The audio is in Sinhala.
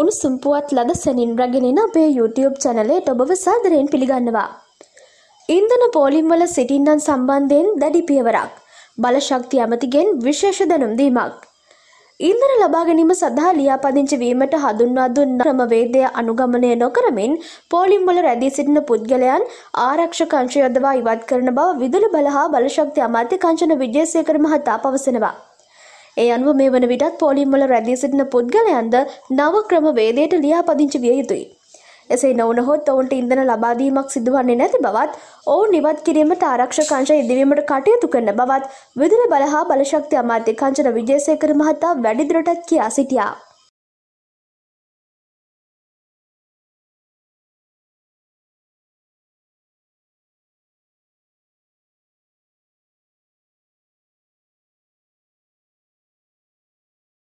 උණුසුම් පුවත් ලද සැනින් රැගෙනෙන අපේ YouTube චැනලයට ඔබව සාදරයෙන් පිළිගන්නවා. ඉන්ධන පෝලිම්වල සිටින්නන් සම්බන්ධයෙන් දැඩි පියවරක්. බලශක්ති ඇමතිගෙන් විශේෂ දැනුම් දීමක්. ඉන්ධන ලබා ගැනීම සඳහා ලියාපදිංචි වීමට හඳුන්වා දුන් ක්‍රමවේදය අනුගමනය නොකරමින් පෝලිම්වල රැඳී සිටින පුද්ගලයන් ආරක්ෂක අංශ යොදවා ඉවත් කරන බව විදුලි බල හා බලශක්ති අමාත්‍ය කංචන විජේසේකර මහතා පවසනවා. ඒ අනුව මේ වන විටත් පෝලිම්වල රැඳී සිටින පුද්ගලයන්ද නව ක්‍රම වේදයට ලියාපදිංචි විය යුතුයි. එසේ නොවනහොත් ඔවුන්ට ඉන්දන ලබාදීමක් සිදුවන්නේ නැති බවත් ඔවුන් නිවත් කිරීමට ආරක්ෂකංශ ඉදිවීමට කටයුතු කරන බවත් විදුල බලහා බලශක්ති අමාත්‍ය කංචන විජේසේකර මහතා වැඩිදුරටත් කියා සිටියා.